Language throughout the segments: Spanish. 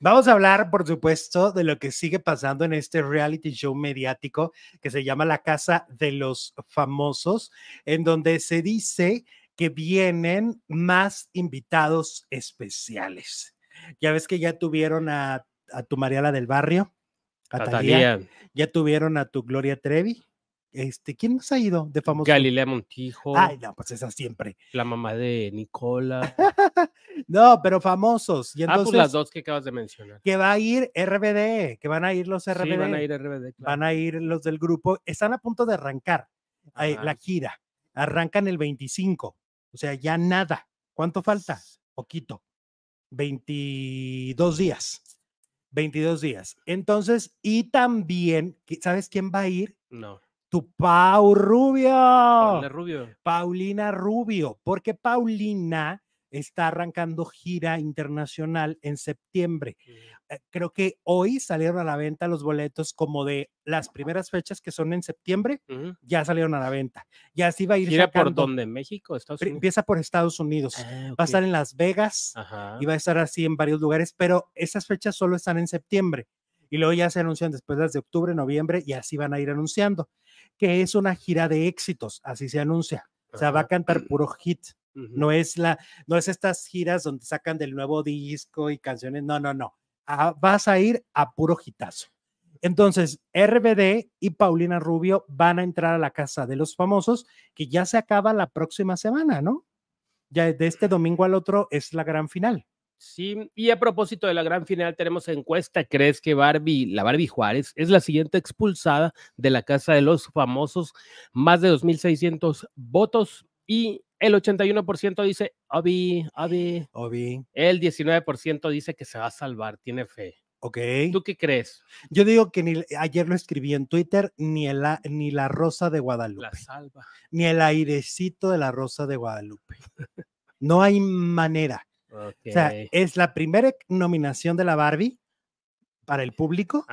vamos a hablar, por supuesto, de lo que sigue pasando en este reality show mediático que se llama La Casa de los Famosos, en donde se dice que vienen más invitados especiales. Ya ves que ya tuvieron a, tu Mariala del Barrio, a ya tuvieron a tu Gloria Trevi, este, ¿quién nos ha ido de famosos? Galilea Montijo. Ay, no, pues esa siempre. La mamá de Nicola. no, pero famosos. Y ah, pues entonces, las dos que acabas de mencionar. Que va a ir RBD, que van a ir los RBD. van a ir RBD, Van a ir los del grupo. Están a punto de arrancar eh, la gira. Arrancan el 25. O sea, ya nada. ¿Cuánto falta? Poquito. 22 días. 22 días. Entonces, y también, ¿sabes quién va a ir? No. Rubio. Paulina Rubio. Paulina Rubio, porque Paulina está arrancando gira internacional en septiembre. Eh, creo que hoy salieron a la venta los boletos como de las primeras fechas que son en septiembre, ya salieron a la venta. Ya así va a ir. ¿Gira por dónde? ¿México? ¿Estados Unidos? Empieza por Estados Unidos. Ah, va a estar en Las Vegas y va a estar así en varios lugares, pero esas fechas solo están en septiembre. Y luego ya se anuncian después de octubre, noviembre y así van a ir anunciando que es una gira de éxitos, así se anuncia. O sea, va a cantar puro hit. No es la, no es estas giras donde sacan del nuevo disco y canciones. No, no, no. Ah, vas a ir a puro hitazo. Entonces, RBD y Paulina Rubio van a entrar a la casa de los famosos, que ya se acaba la próxima semana, ¿no? Ya de este domingo al otro es la gran final. Sí, y a propósito de la gran final, tenemos encuesta. ¿Crees que Barbie, la Barbie Juárez, es la siguiente expulsada de la Casa de los Famosos? Más de 2.600 votos y el 81% dice Obi, Obi. Obi. El 19% dice que se va a salvar, tiene fe. Ok. ¿Tú qué crees? Yo digo que ayer no escribí en Twitter, ni, ni la rosa de Guadalupe. La salva. Ni el airecito de la rosa de Guadalupe. No hay manera. O sea, es la primera nominación de la Barbie para el público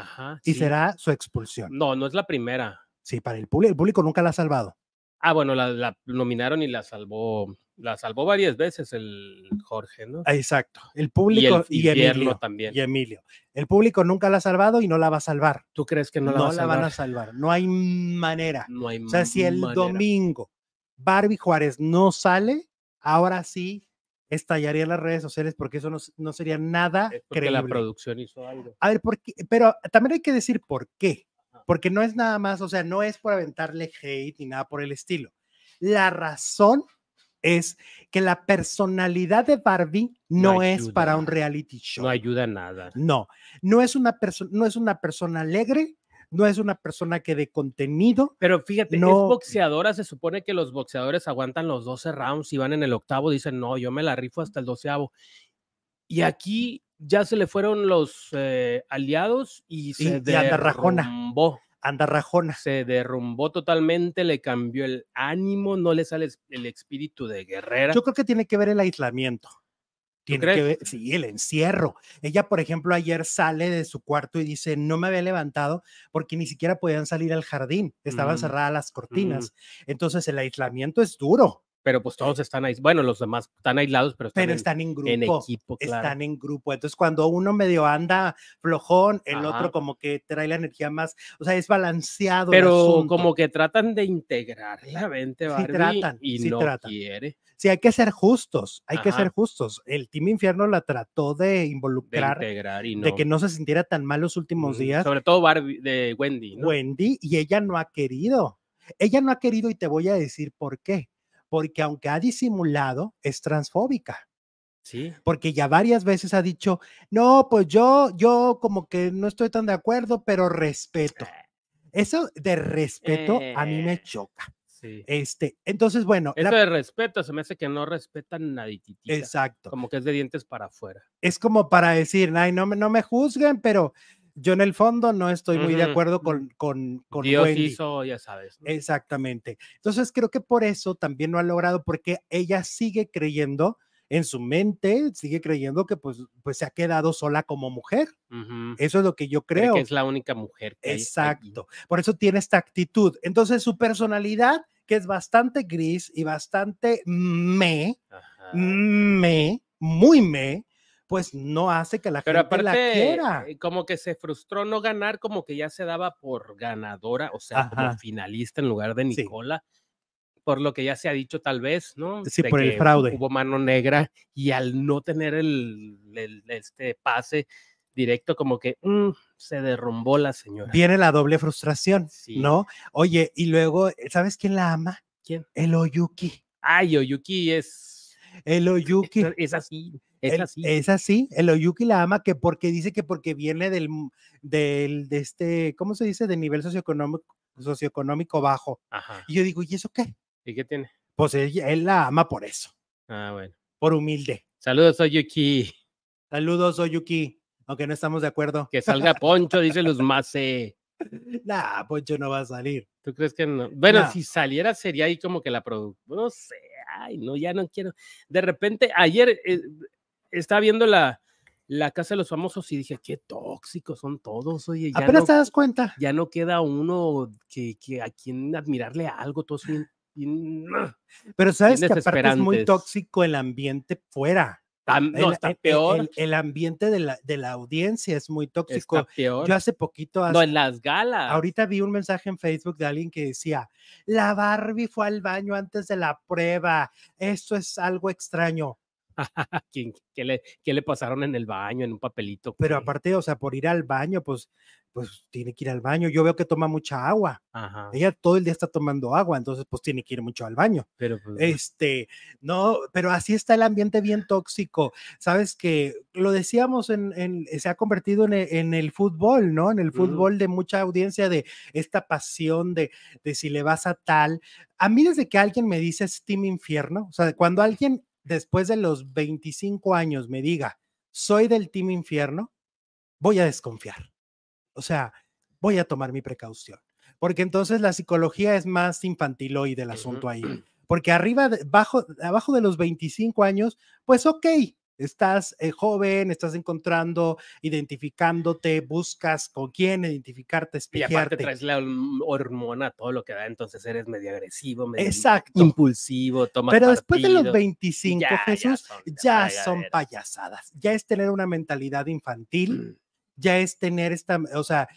y será su expulsión. No, no es la primera. Sí, para el público. El público nunca la ha salvado. Ah, bueno, la, nominaron y la salvó. La salvó varias veces el Jorge, ¿no? Exacto. El público y, Emilio también. Y Emilio. El público nunca la ha salvado y no la va a salvar. ¿Tú crees que no la, no a la van a salvar? No hay manera. No hay O sea, si el domingo Barbie Juárez no sale, ahora sí estallaría las redes sociales porque eso no, sería nada es porque la producción hizo algo. A ver, pero también hay que decir por qué. Porque no es nada más, o sea, no es por aventarle hate ni nada por el estilo. La razón es que la personalidad de Barbie no, es para un reality show. No ayuda nada. No, no es una no es una persona alegre, no es una persona que de contenido. Pero fíjate, no... es boxeadora, se supone que los boxeadores aguantan los 12 rounds y van en el octavo, dicen, no, yo me la rifo hasta el doceavo. Y aquí ya se le fueron los eh, aliados y se derrumbó. Se derrumbó totalmente, le cambió el ánimo, no le sale el espíritu de guerrera. Yo creo que tiene que ver el aislamiento. Tiene que ver, sí, el encierro. Ella, por ejemplo, ayer sale de su cuarto y dice, no me había levantado porque ni siquiera podían salir al jardín, estaban mm, cerradas las cortinas. Mm. Entonces, el aislamiento es duro pero pues todos están ahí. Bueno, los demás están aislados, pero están, en, grupo. equipo, Están en grupo. Entonces, cuando uno medio anda flojón, el otro como que trae la energía más, o sea, es balanceado. Pero como que tratan de integrar la tratan, y no tratan. quiere. Sí, hay que ser justos, hay que ser justos. El Team Infierno la trató de involucrar, de, que no se sintiera tan mal los últimos días. Sobre todo Barbie, de Wendy. Wendy, y ella no ha querido. Ella no ha querido y te voy a decir por qué porque aunque ha disimulado, es transfóbica. Sí. Porque ya varias veces ha dicho, no, pues yo, yo como que no estoy tan de acuerdo, pero respeto. Eh. Eso de respeto a mí me eh. choca. Sí. Este, entonces, bueno. Eso de respeto se me hace que no respetan nadie Exacto. Como que es de dientes para afuera. Es como para decir, ay, no, no me juzguen, pero yo en el fondo no estoy muy de acuerdo con, con, con Dios hizo, ya sabes. Exactamente. Entonces creo que por eso también lo ha logrado, porque ella sigue creyendo en su mente, sigue creyendo que pues, pues se ha quedado sola como mujer. Eso es lo que yo creo. que es la única mujer. Que Exacto. Por eso tiene esta actitud. Entonces su personalidad, que es bastante gris y bastante me, me, muy me, pues no hace que la Pero gente aparte, la quiera. Eh, como que se frustró no ganar, como que ya se daba por ganadora, o sea, finalista en lugar de Nicola. por lo que ya se ha dicho tal vez, ¿no? Sí, por el fraude. Hubo mano negra y al no tener el, este pase directo, como que mm, se derrumbó la señora. Viene la doble frustración, ¿no? Oye, y luego, ¿sabes quién la ama? ¿Quién? El Oyuki. Ay, Oyuki es... El e, e, Oyuki. es así. Es así. Es así. El Oyuki la ama que porque dice que porque viene del, mm, del de este, ¿cómo se dice? De nivel socioeconómico, socioeconómico bajo. Y yo digo, ¿y eso qué? ¿Y qué tiene? Pues él, la ama por eso. Ah, bueno. Por humilde. Saludos, Oyuki. Saludos, Oyuki. Aunque no estamos de acuerdo. Que salga Poncho, dice Luz Mace. Nah, Poncho no va a salir. ¿Tú crees que no? Bueno, si saliera sería ahí como que la producción. No sé, ay, no, ya no quiero. De repente, ayer eh, estaba viendo la, la Casa de los Famosos y dije, qué tóxicos son todos, oye. Apenas te das cuenta. Ya no queda uno que, a quien admirarle algo, Pero sabes que aparte es muy tóxico el ambiente fuera. no, está peor. El, ambiente de la, de la audiencia es muy tóxico. Yo hace poquito. no, en las galas. Ahorita vi un mensaje en Facebook de alguien que decía: La Barbie fue al baño antes de la prueba. Esto es algo extraño ¿Qué, le, pasaron en el baño, en un papelito? Pero aparte, o sea, por ir al baño, pues, pues tiene que ir al baño. Yo veo que toma mucha agua. Ella todo el día está tomando agua, entonces pues tiene que ir mucho al baño. Pero pues, este, no, pero así está el ambiente bien tóxico. Sabes que lo decíamos en, se ha convertido en el, fútbol, ¿no? En el fútbol de mucha audiencia de esta pasión de, si le vas a tal. A mí desde que alguien me dice Steam Infierno, o sea, cuando alguien después de los 25 años me diga, soy del Team Infierno, voy a desconfiar. O sea, voy a tomar mi precaución. Porque entonces la psicología es más infantil hoy del asunto ahí. Porque arriba, bajo, abajo de los 25 años, pues ok, Estás eh, joven, estás encontrando, identificándote, buscas con quién identificarte, explicarte. Y aparte la hormona, todo lo que da, entonces eres medio agresivo, medio Exacto. impulsivo, toma. Pero después de los 25, ya, Jesús, ya son, payasadas. Ya es tener una mentalidad infantil. Mm ya es tener esta, o sea,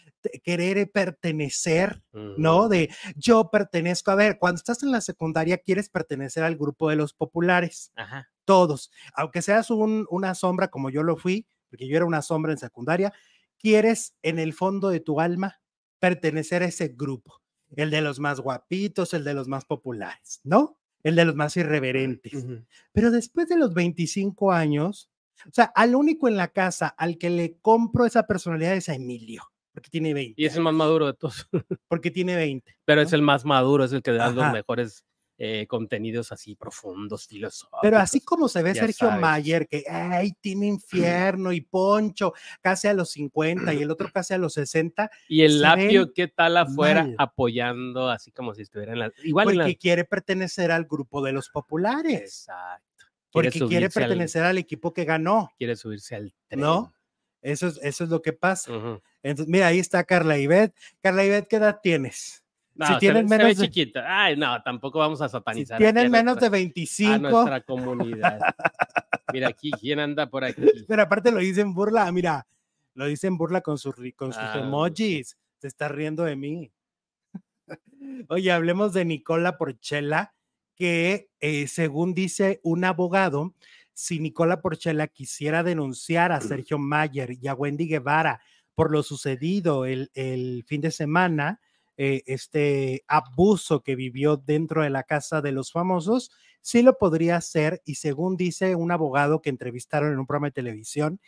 querer eh, pertenecer, ¿no? Mm. De yo pertenezco, a ver, cuando estás en la secundaria quieres pertenecer al grupo de los populares, todos, aunque seas una sombra como yo lo fui, porque yo era una sombra en secundaria, quieres en el fondo de tu alma pertenecer a ese grupo, el de los más guapitos, el de los más populares, ¿no? El de los más irreverentes. Pero después de los 25 años, o sea, al único en la casa al que le compro esa personalidad es a Emilio, porque tiene 20. Y es el más maduro de todos. porque tiene 20. Pero es el más maduro, es el que da los mejores eh, contenidos así profundos, filosóficos. Pero así como se ve Sergio Mayer, que ay, tiene infierno y poncho, casi a los 50 y el otro casi a los 60. Y el lapio, ¿qué tal afuera? Apoyando así como si estuviera en la. Igual Porque quiere pertenecer al grupo de los populares. Exacto porque quiere pertenecer al, equipo que ganó. Quiere subirse al tren. ¿No? Eso es, eso es lo que pasa. Entonces, mira, ahí está Carla Ivet. Carla Ivet, ¿qué edad tienes? No, si tienen menos de... chiquita. Ay, no, tampoco vamos a satanizar. Si tienen menos de 25. A nuestra comunidad. Mira aquí, ¿quién anda por aquí? Pero aparte lo dicen burla, ah, mira, lo dicen burla con, sus con sus ah, emojis. Se está riendo de mí. Oye, hablemos de Nicola Porchela, que, eh, según dice un abogado, si Nicola Porchela quisiera denunciar a Sergio Mayer y a Wendy Guevara por lo sucedido el, fin de semana, eh, este abuso que vivió dentro de la casa de los famosos, sí lo podría hacer y según dice un abogado que entrevistaron en un programa de televisión,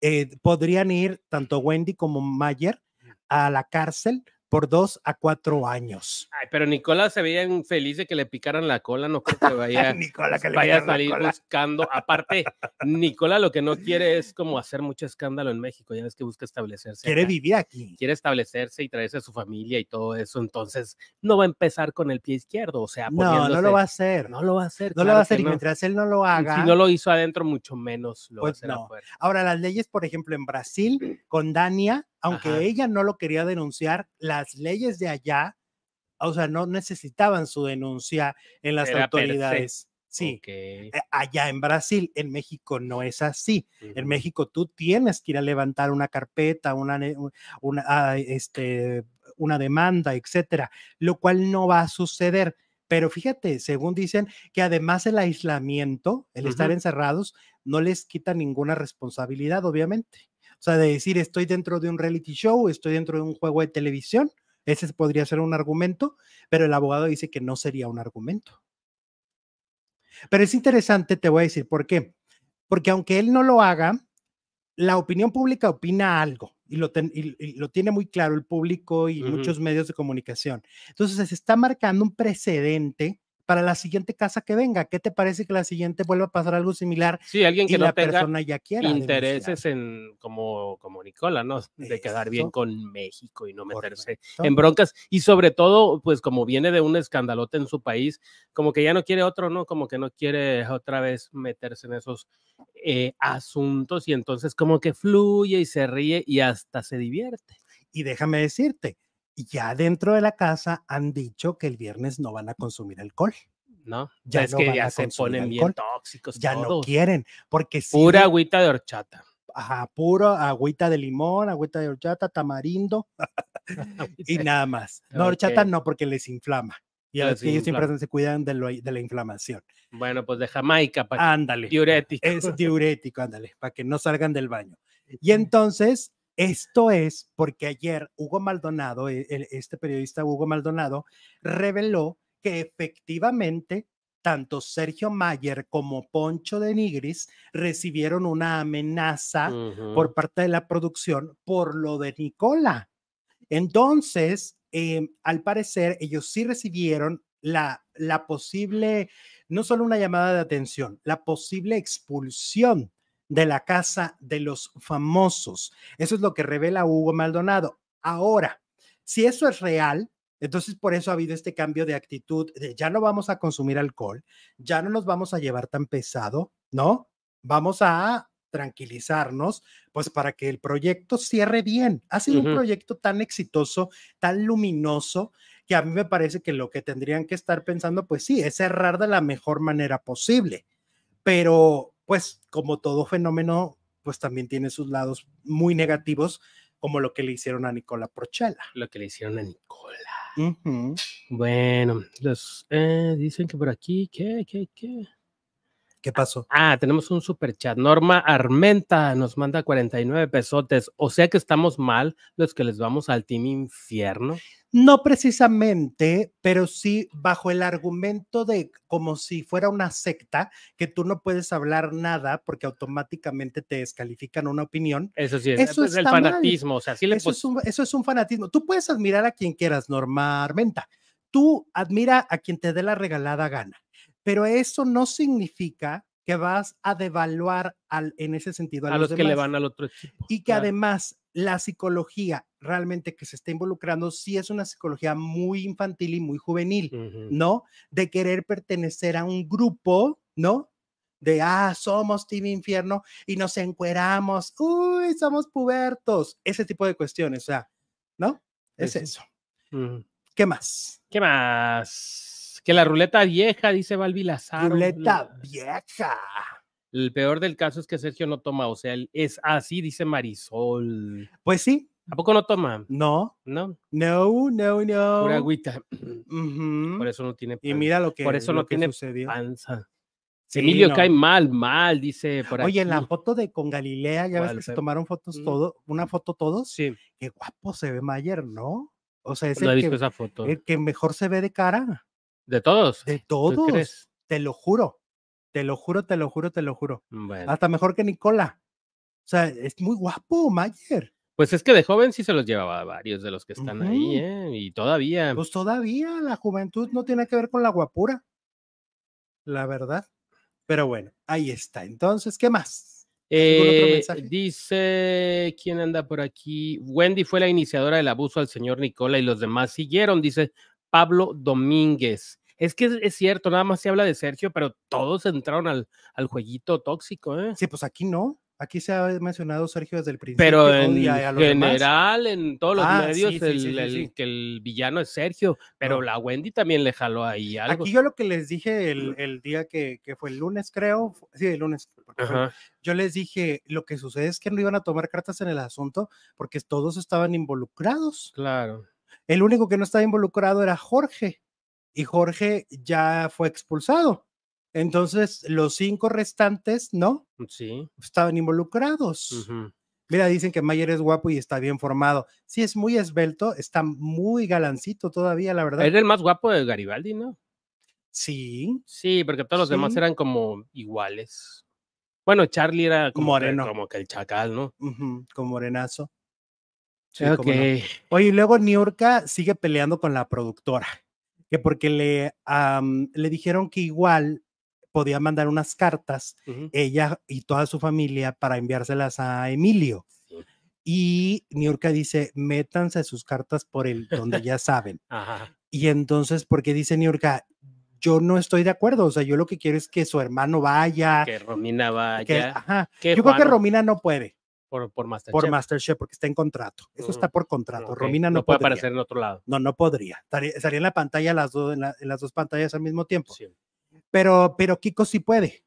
eh, podrían ir tanto Wendy como Mayer a la cárcel por dos a cuatro años. Ay, pero Nicola se veía feliz de que le picaran la cola, no creo que vaya, a salir buscando. Aparte, Nicola lo que no quiere es como hacer mucho escándalo en México, ya ves que busca establecerse. Quiere vivir aquí. Quiere establecerse y traerse a su familia y todo eso, entonces no va a empezar con el pie izquierdo, o sea, No, no lo va a hacer. No lo va a hacer. No lo va a hacer y mientras él no lo haga. Si no lo hizo adentro, mucho menos lo va a pues hacer Ahora, las leyes, por ejemplo, en Brasil, con Dania, aunque ella no lo quería denunciar, las leyes de allá, o sea, no necesitaban su denuncia en las autoridades. Sí, eh, allá en Brasil, en México no es así. En México tú tienes que ir a levantar una carpeta, una, ah, este, una demanda, etcétera, lo cual no va a suceder. Pero fíjate, según dicen, que además el aislamiento, el estar encerrados, no les quita ninguna responsabilidad, obviamente. O sea, de decir, estoy dentro de un reality show, estoy dentro de un juego de televisión, ese podría ser un argumento, pero el abogado dice que no sería un argumento. Pero es interesante, te voy a decir por qué. Porque aunque él no lo haga, la opinión pública opina algo y lo, tiene muy claro el público y muchos medios de comunicación. Entonces se está marcando un precedente para la siguiente casa que venga. ¿Qué te parece que la siguiente vuelva a pasar algo similar? Sí, alguien que la persona ya quiera intereses en como como Nicola, ¿no? De quedar bien con México y no meterse en broncas y sobre todo pues como viene de un escandalote en su país, como que ya no quiere otro, ¿no? Como que no quiere otra vez meterse en esos eh, asuntos y entonces como que fluye y se ríe y hasta se divierte. Y déjame decirte, ya dentro de la casa han dicho que el viernes no van a consumir alcohol. ¿no? Ya es que ya se ponen bien tóxicos. Ya no quieren, porque Pura agüita de horchata. Ajá, puro agüita de limón, agüita de horchata, tamarindo y nada más. No, horchata no, porque les inflama. Y ah, ellos siempre se cuidan de, la inflamación. Bueno, pues de Jamaica. Para ándale. Diurético. Es diurético, ándale, para que no salgan del baño. Y entonces, esto es porque ayer Hugo Maldonado, e, este periodista Hugo Maldonado, reveló que efectivamente tanto Sergio Mayer como Poncho de Nigris recibieron una amenaza por parte de la producción por lo de Nicola. Entonces, em, al parecer, ellos sí recibieron la, la posible, no solo una llamada de atención, la posible expulsión de la casa de los famosos. Eso es lo que revela Hugo Maldonado. Ahora, si eso es real, entonces, por eso ha habido este cambio de actitud ya no vamos a consumir alcohol, ya no nos vamos a llevar tan pesado, ¿no? Vamos a tranquilizarnos, pues para que el proyecto cierre bien. Ha sido un proyecto tan exitoso, tan luminoso, que a mí me parece que lo que tendrían que estar pensando, pues sí, es cerrar de la mejor manera posible. Pero pues como todo fenómeno, pues también tiene sus lados muy negativos, como lo que le hicieron a Nicola Porchela. Lo que le hicieron a Nicola. Bueno, los, eh, dicen que por aquí, ¿qué, qué, qué? ¿Qué pasó? Ah, tenemos un super chat. Norma Armenta nos manda 49 pesotes. O sea que estamos mal los que les vamos al Team Infierno. No precisamente, pero sí bajo el argumento de como si fuera una secta, que tú no puedes hablar nada porque automáticamente te descalifican una opinión. Eso sí, es, eso es pues, el fanatismo. O sea, eso, es un, eso es un fanatismo. Tú puedes admirar a quien quieras, Norma Armenta. Tú admira a quien te dé la regalada gana pero eso no significa que vas a devaluar al, en ese sentido a, los, que le van al otro equipo. Y que además la psicología realmente que se está involucrando sí es una psicología muy infantil y muy juvenil, ¿no? De querer pertenecer a un grupo, ¿no? De, ah, somos Team Infierno y nos encueramos, uy, somos pubertos, ese tipo de cuestiones, o sea, ¿no? Es eso. ¿Qué más? ¿Qué más? Que la ruleta vieja, dice Balbi Lazaro. Ruleta vieja. El peor del caso es que Sergio no toma, o sea, es así, dice Marisol. Pues sí. ¿A poco no toma? No. No. No, no, no. agüita. Por eso no tiene panza. Y mira lo que, Por eso lo no tiene panza. Emilio cae mal, mal, dice por Oye, en la foto de con Galilea, ya ves que se tomaron fotos mm. todos? una foto todos. Sí. Qué guapo se ve Mayer, ¿no? O sea, es foto. el que mejor se ve de cara. ¿De todos? De todos. Te lo juro. Te lo juro, te lo juro, te lo juro. Mm, Hasta mejor que Nicola. O sea, es muy guapo, Mayer. Pues es que de joven sí se los llevaba a varios de los que están ahí, ¿eh? Y todavía. Pues todavía la juventud no tiene que ver con la guapura. La verdad. Pero bueno, ahí está. Entonces, ¿qué más? Eh, dice, ¿quién anda por aquí? Wendy fue la iniciadora del abuso al señor Nicola y los demás siguieron. Dice Pablo Domínguez. Es que es, cierto, nada más se habla de Sergio, pero todos entraron al, jueguito tóxico, ¿eh? Sí, pues aquí no. Aquí se ha mencionado Sergio desde el principio. Pero en general, en todos los ah, medios, el, que el villano es Sergio, pero ah. la Wendy también le jaló ahí algo. Aquí yo lo que les dije el, día que, fue el lunes, creo, sí, el lunes, yo les dije, lo que sucede es que no iban a tomar cartas en el asunto porque todos estaban involucrados. Claro. El único que no estaba involucrado era Jorge y Jorge ya fue expulsado. Entonces, los cinco restantes, ¿no? Sí. Estaban involucrados. Mira, dicen que Mayer es guapo y está bien formado. Sí, es muy esbelto, está muy galancito todavía, la verdad. Era el más guapo de Garibaldi, ¿no? Sí. Sí, porque todos los demás eran como iguales. Bueno, Charlie era como, como el chacal, ¿no? Como arenazo morenazo. Oye, y luego Niurka sigue peleando con la productora, que porque le, le dijeron que igual podía mandar unas cartas, ella y toda su familia, para enviárselas a Emilio. Y Niurka dice, métanse sus cartas por el donde ya saben. Y entonces, porque dice Niurka, yo no estoy de acuerdo. O sea, yo lo que quiero es que su hermano vaya. Que Romina vaya. yo creo que Romina no puede por, por Masterchef. Por Masterchef, porque está en contrato. Eso está mm, por contrato. Romina no, puede aparecer en otro lado. No, no podría. Estaría, en la pantalla, las dos, en, las dos pantallas al mismo tiempo. Pero, pero Kiko sí puede.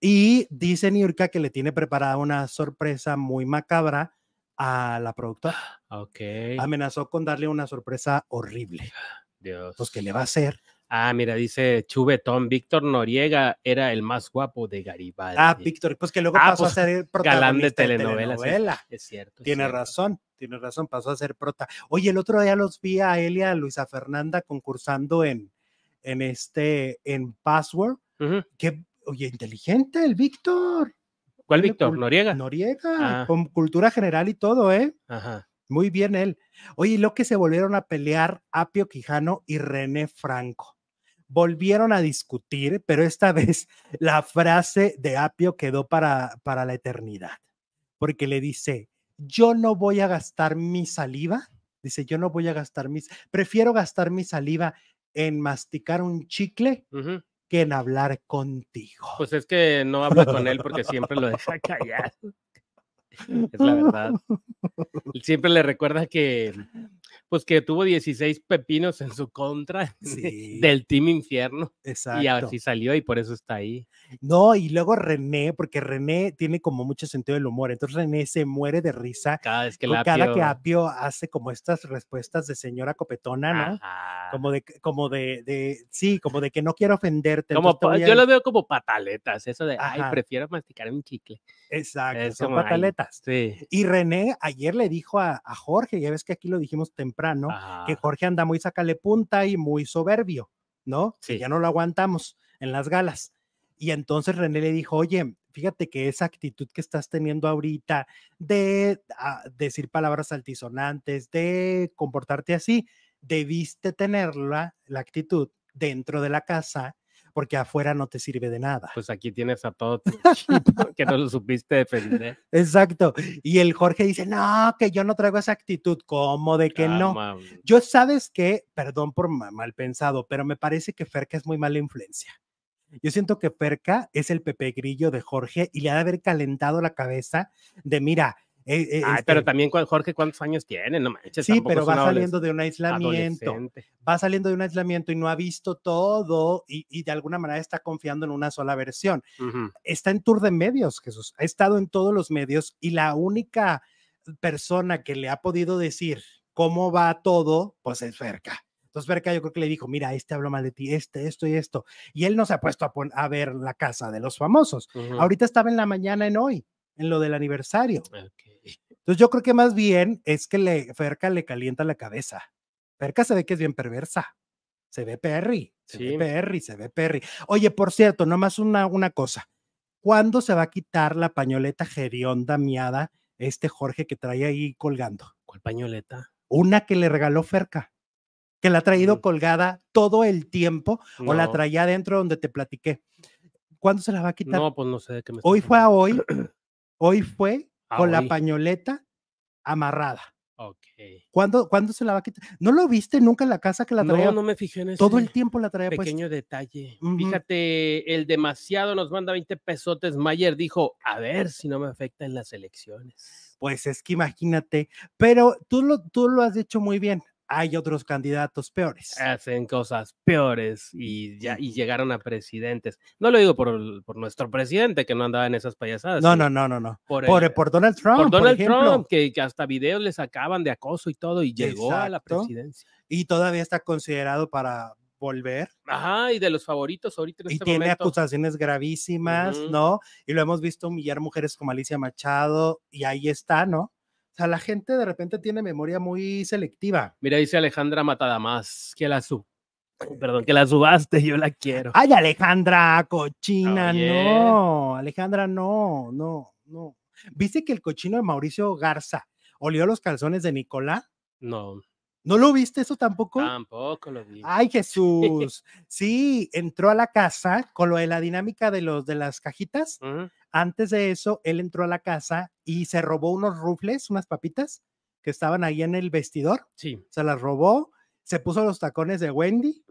Y dice Niurka que le tiene preparada una sorpresa muy macabra a la productora. Ah, okay. Amenazó con darle una sorpresa horrible. Dios. Pues, ¿qué le va a hacer? Ah, mira, dice Chubetón, Víctor Noriega era el más guapo de ah, Garibaldi. Ah, Víctor, pues que luego ah, pasó a pues, ser protagonista de telenovela. es cierto. Tiene razón, tiene razón, pasó a ser prota. Oye, el otro día los vi a Elia, a Luisa Fernanda concursando en, en este, en Password. que, oye, inteligente el Víctor. ¿Cuál Víctor? Noriega. Noriega, ah. con cultura general y todo, ¿eh? Ajá. Muy bien él. Oye, lo que se volvieron a pelear Apio Quijano y René Franco volvieron a discutir, pero esta vez la frase de Apio quedó para, para la eternidad, porque le dice, yo no voy a gastar mi saliva, dice, yo no voy a gastar mis, prefiero gastar mi saliva en masticar un chicle que en hablar contigo. Pues es que no habla con él porque siempre lo deja callado. Es la verdad. Siempre le recuerda que pues que tuvo 16 pepinos en su contra del Team Infierno. Exacto. Y así salió y por eso está ahí. No, y luego René, porque René tiene como mucho sentido del humor, entonces René se muere de risa cada vez que, cada apio... que Apio hace como estas respuestas de señora copetona, ¿no? Como de, como de, sí, como de que no quiero ofenderte. yo lo veo como pataletas, eso de, ay, prefiero masticar un chicle. Exacto, son pataletas. Y René ayer le dijo a, Jorge, ya ves que aquí lo dijimos temprano, que Jorge anda muy sacale punta y muy soberbio, ¿no? Sí. Que ya no lo aguantamos en las galas. Y entonces René le dijo, oye, fíjate que esa actitud que estás teniendo ahorita de ah, decir palabras altisonantes, de comportarte así, debiste tenerla, la actitud dentro de la casa porque afuera no te sirve de nada. Pues aquí tienes a todo que no lo supiste defender. Exacto. Y el Jorge dice, no, que yo no traigo esa actitud. como de que ah, no? Yo sabes que, perdón por mal pensado, pero me parece que Ferca es muy mala influencia. Yo siento que Ferca es el Pepe Grillo de Jorge y le ha de haber calentado la cabeza de, mira, eh, eh, pero este también Jorge, ¿cuántos años tiene? No manches. Sí, pero va saliendo de un aislamiento. Va saliendo de un aislamiento y no ha visto todo y, de alguna manera está confiando en una sola versión. Está en tour de medios, Jesús. Ha estado en todos los medios y la única persona que le ha podido decir cómo va todo, pues es Ferca. Entonces Ferca yo creo que le dijo, mira, este habló mal de ti, este, esto y esto. Y él no se ha puesto a, ver la casa de los famosos. Ahorita estaba en la mañana en hoy, en lo del aniversario. Entonces yo creo que más bien es que le, Ferca le calienta la cabeza. Ferca se ve que es bien perversa. Se ve Perry, se ve Perry, se ve Perry. Oye, por cierto, nomás una, una cosa. ¿Cuándo se va a quitar la pañoleta gerionda miada este Jorge que trae ahí colgando? ¿Cuál pañoleta? Una que le regaló Ferca, que la ha traído mm. colgada todo el tiempo o la traía adentro donde te platiqué. ¿Cuándo se la va a quitar? No, pues no sé de qué me Hoy fue a hoy, hoy fue Ah, con la pañoleta amarrada. Ok. ¿Cuándo, se la va a quitar? ¿No lo viste nunca en la casa que la traía? No, no me fijé en eso. Todo el tiempo la traía Pequeño detalle. Fíjate, el demasiado nos manda 20 pesotes. Mayer dijo, a ver si no me afecta en las elecciones. Pues es que imagínate, pero tú lo, tú lo has hecho muy bien hay otros candidatos peores. Hacen cosas peores y ya y llegaron a presidentes. No lo digo por, nuestro presidente que no andaba en esas payasadas. No, no, no, no, no. Por, por, Donald Trump. Por Donald Trump, que, hasta videos le sacaban de acoso y todo y llegó a la presidencia. Y todavía está considerado para volver. Ajá, y de los favoritos ahorita. En y este tiene acusaciones gravísimas, ¿no? Y lo hemos visto humillar mujeres como Alicia Machado y ahí está, ¿no? O sea, la gente de repente tiene memoria muy selectiva. Mira, dice Alejandra más que la sub. Oh, perdón, que la subaste, yo la quiero. Ay, Alejandra, cochina, no. Alejandra, no, no, no. ¿Viste que el cochino de Mauricio Garza olió los calzones de Nicolás? No. ¿No lo viste eso tampoco? Tampoco lo vi. Ay, Jesús. Sí, entró a la casa con lo de la dinámica de los de las cajitas. Antes de eso, él entró a la casa y se robó unos rufles, unas papitas que estaban ahí en el vestidor. Sí. Se las robó, se puso los tacones de Wendy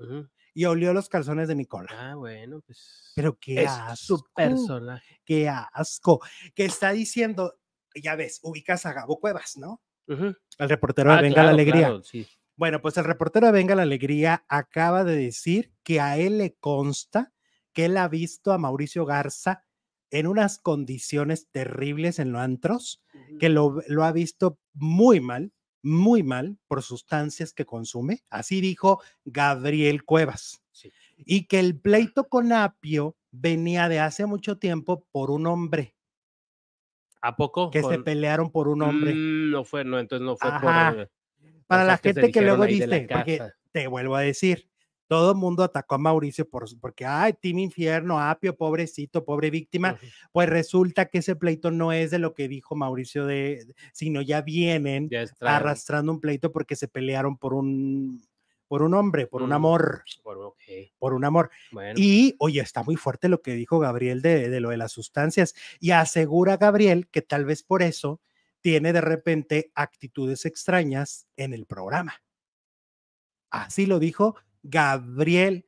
y olió los calzones de Nicola. Ah, bueno, pues. Pero qué es asco. Su personaje. Qué asco. Que está diciendo, ya ves, ubicas a Gabo Cuevas, ¿no? El reportero de ah, Venga la Alegría. sí. Bueno, pues el reportero de Venga la Alegría acaba de decir que a él le consta que él ha visto a Mauricio Garza en unas condiciones terribles en los antros, que lo, ha visto muy mal, muy mal por sustancias que consume. Así dijo Gabriel Cuevas. Y que el ah. pleito con Apio venía de hace mucho tiempo por un hombre. ¿A poco? Que se pelearon por un hombre. Mm, no fue, no, entonces no fue por... Eh, Para la gente que, luego dice, porque te vuelvo a decir, todo el mundo atacó a Mauricio por, porque, ay, Team Infierno, Apio, pobrecito, pobre víctima. Pues resulta que ese pleito no es de lo que dijo Mauricio, de, sino ya vienen arrastrando un pleito porque se pelearon por un, por un hombre, por un mm, amor. Por, un amor. Y, oye, está muy fuerte lo que dijo Gabriel de, de lo de las sustancias. Y asegura Gabriel que tal vez por eso tiene de repente actitudes extrañas en el programa. Así lo dijo Gabriel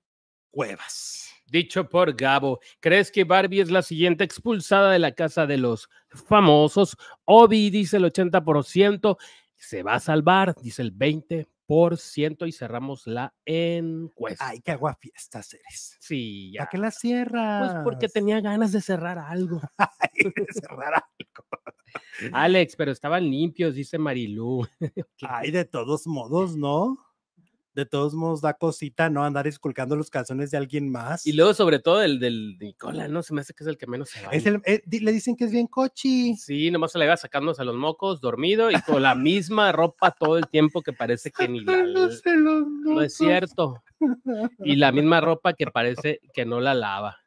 Cuevas. Dicho por Gabo, ¿crees que Barbie es la siguiente expulsada de la casa de los famosos? Obi dice el 80%, se va a salvar, dice el 20%. y cerramos la encuesta. Ay, qué agua eres. Sí, ya. ¿Para qué la cierras? Pues porque tenía ganas de cerrar algo. de cerrar algo. Alex, pero estaban limpios, dice Marilú. Ay, de todos modos, ¿no? de todos modos da cosita, ¿no? Andar esculcando los calzones de alguien más. Y luego, sobre todo, el del Nicola, ¿no? Se me hace que es el que menos se va. Eh, le dicen que es bien cochi. Sí, nomás se le iba sacándose a los mocos, dormido y con la misma ropa todo el tiempo que parece que ni la. No es cierto. Y la misma ropa que parece que no la lava.